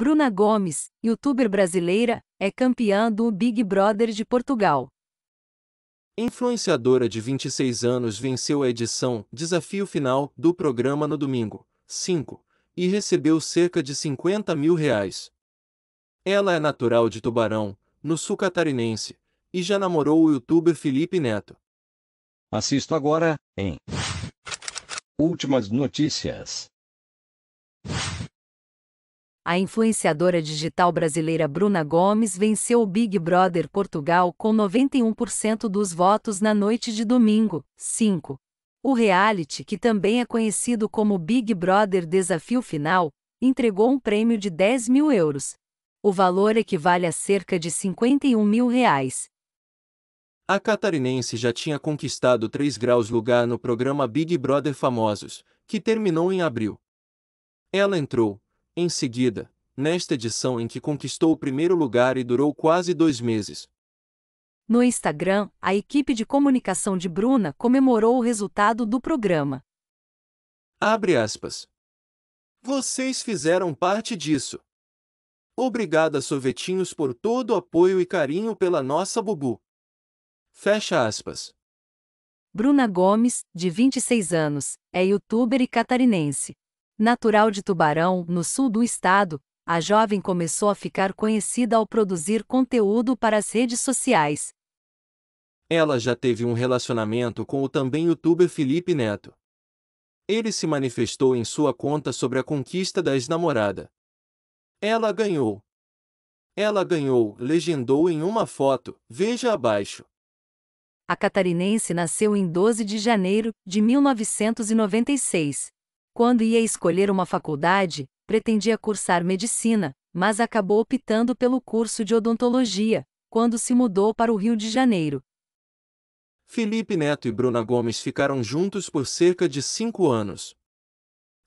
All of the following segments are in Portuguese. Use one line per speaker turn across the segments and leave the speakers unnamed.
Bruna Gomes, youtuber brasileira, é campeã do Big Brother de Portugal.
Influenciadora de 26 anos venceu a edição Desafio Final do programa no domingo, 5, e recebeu cerca de 50 mil reais. Ela é natural de Tubarão, no sul catarinense, e já namorou o youtuber Felipe Neto. Assisto agora, em Últimas notícias.
A influenciadora digital brasileira Bruna Gomes venceu o Big Brother Portugal com 91% dos votos na noite de domingo, 5. O reality, que também é conhecido como Big Brother Desafio Final, entregou um prêmio de 10 mil euros. O valor equivale a cerca de 51 mil reais.
A catarinense já tinha conquistado 3 graus lugar no programa Big Brother Famosos, que terminou em abril. Ela entrou, em seguida, nesta edição em que conquistou o primeiro lugar e durou quase dois meses.
No Instagram, a equipe de comunicação de Bruna comemorou o resultado do programa.
Abre aspas. Vocês fizeram parte disso. Obrigada, Sovetinhos, por todo o apoio e carinho pela nossa Bubu. Fecha aspas.
Bruna Gomes, de 26 anos, é youtuber e catarinense. Natural de Tubarão, no sul do estado, a jovem começou a ficar conhecida ao produzir conteúdo para as redes sociais.
Ela já teve um relacionamento com o também youtuber Felipe Neto. Ele se manifestou em sua conta sobre a conquista da ex-namorada. Ela ganhou. Ela ganhou, legendou em uma foto, veja abaixo.
A catarinense nasceu em 12 de janeiro de 1996. Quando ia escolher uma faculdade, pretendia cursar medicina, mas acabou optando pelo curso de odontologia, quando se mudou para o Rio de Janeiro.
Felipe Neto e Bruna Gomes ficaram juntos por cerca de cinco anos.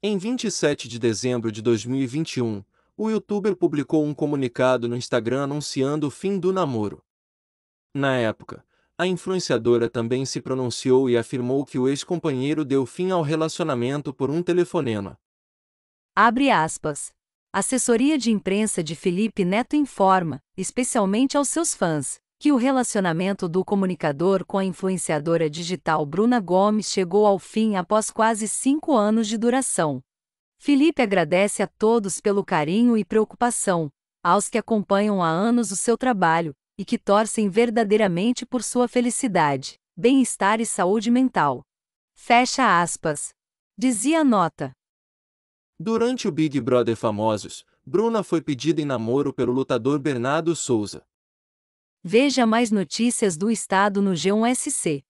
Em 27 de dezembro de 2021, o youtuber publicou um comunicado no Instagram anunciando o fim do namoro. Na época, a influenciadora também se pronunciou e afirmou que o ex-companheiro deu fim ao relacionamento por um telefonema.
Abre aspas. Assessoria de imprensa de Felipe Neto informa, especialmente aos seus fãs, que o relacionamento do comunicador com a influenciadora digital Bruna Gomes chegou ao fim após quase cinco anos de duração. Felipe agradece a todos pelo carinho e preocupação, aos que acompanham há anos o seu trabalho, e que torcem verdadeiramente por sua felicidade, bem-estar e saúde mental. Fecha aspas. Dizia a nota.
Durante o Big Brother Famosos, Bruna foi pedida em namoro pelo lutador Bernardo Souza.
Veja mais notícias do Estado no G1SC.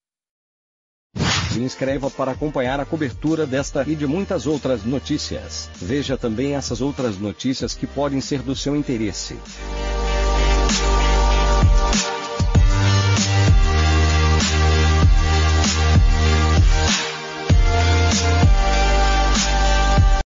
Se inscreva para acompanhar a cobertura desta e de muitas outras notícias. Veja também essas outras notícias que podem ser do seu interesse.